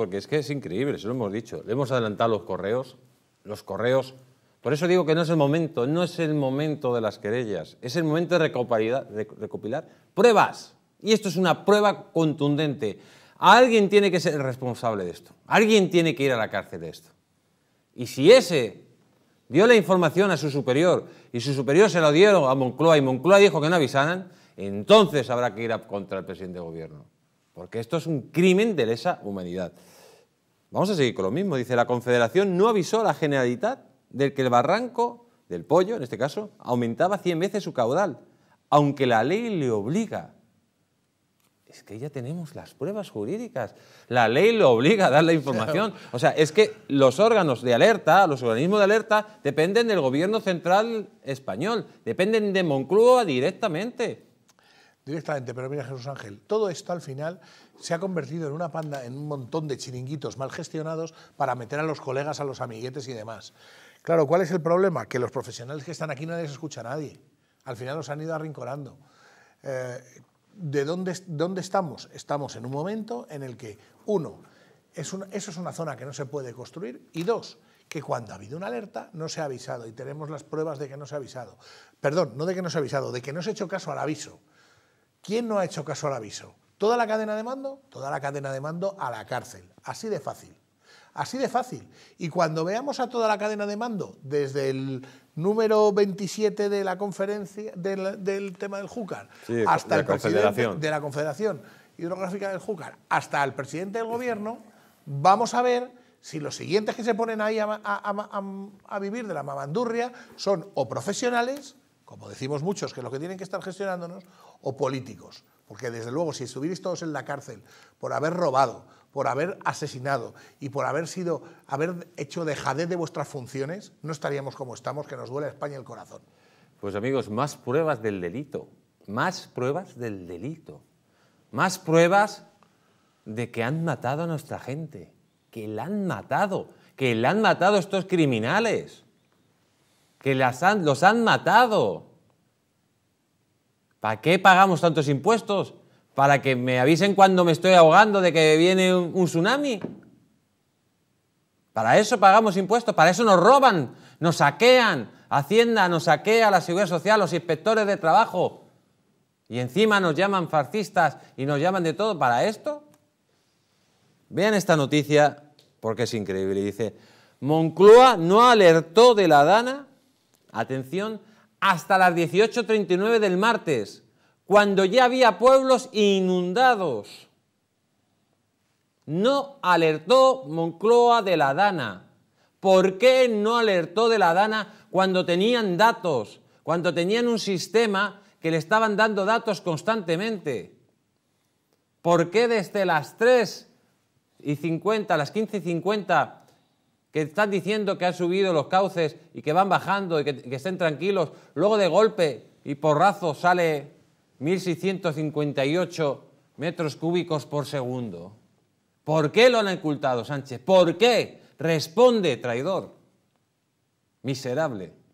porque es que es increíble, se lo hemos dicho. Le hemos adelantado los correos, los correos. Por eso digo que no es el momento, no es el momento de las querellas, es el momento de recopilar, pruebas. Y esto es una prueba contundente. Alguien tiene que ser responsable de esto. Alguien tiene que ir a la cárcel de esto. Y si ese dio la información a su superior y su superior se la dieron a Moncloa y Moncloa dijo que no avisaran, entonces habrá que ir contra el presidente de gobierno porque esto es un crimen de lesa humanidad. Vamos a seguir con lo mismo. Dice, la Confederación no avisó a la Generalitat del que el barranco del pollo, en este caso, aumentaba 100 veces su caudal, aunque la ley le obliga. Es que ya tenemos las pruebas jurídicas. La ley le obliga a dar la información. O sea, es que los órganos de alerta, los organismos de alerta, dependen del gobierno central español, dependen de Moncloa directamente directamente, pero mira Jesús Ángel, todo esto al final se ha convertido en una panda, en un montón de chiringuitos mal gestionados para meter a los colegas, a los amiguetes y demás. Claro, ¿cuál es el problema? Que los profesionales que están aquí no les escucha nadie. Al final los han ido arrinconando. Eh, ¿De dónde, dónde estamos? Estamos en un momento en el que, uno, es eso es una zona que no se puede construir y dos, que cuando ha habido una alerta no se ha avisado y tenemos las pruebas de que no se ha avisado. Perdón, no de que no se ha avisado, de que no se ha hecho caso al aviso. ¿Quién no ha hecho caso al aviso? ¿Toda la cadena de mando? Toda la cadena de mando a la cárcel. Así de fácil. Así de fácil. Y cuando veamos a toda la cadena de mando, desde el número 27 de la conferencia, del, tema del Júcar, hasta de el presidente de la Confederación Hidrográfica del Júcar, hasta el presidente del gobierno, vamos a ver si los siguientes que se ponen ahí a, a vivir de la mamandurria son o profesionales como decimos muchos, que es lo que tienen que estar gestionándonos, o políticos. Porque desde luego, si estuvierais todos en la cárcel por haber robado, por haber asesinado y por haber sido, haber hecho dejadez de vuestras funciones, no estaríamos como estamos, que nos duele a España el corazón. Pues amigos, más pruebas del delito, más pruebas del delito, más pruebas de que han matado a nuestra gente, que la han matado, que la han matado estos criminales que las los han matado. ¿Para qué pagamos tantos impuestos? ¿Para que me avisen cuando me estoy ahogando de que viene un, tsunami? Para eso pagamos impuestos, para eso nos roban, nos saquean, Hacienda nos saquea, la Seguridad Social, los inspectores de trabajo. Y encima nos llaman fascistas y nos llaman de todo para esto. Vean esta noticia porque es increíble. Dice, Moncloa no alertó de la Dana, atención, hasta las 18.39 del martes, cuando ya había pueblos inundados. No alertó Moncloa de la Dana. ¿Por qué no alertó de la Dana cuando tenían datos, cuando tenían un sistema que le estaban dando datos constantemente? ¿Por qué desde las 3 y las 15 y que están diciendo que han subido los cauces y que van bajando y que, que estén tranquilos, luego de golpe y porrazo sale 1.658 metros cúbicos por segundo. ¿Por qué lo han ocultado, Sánchez? ¿Por qué? Responde, traidor. Miserable.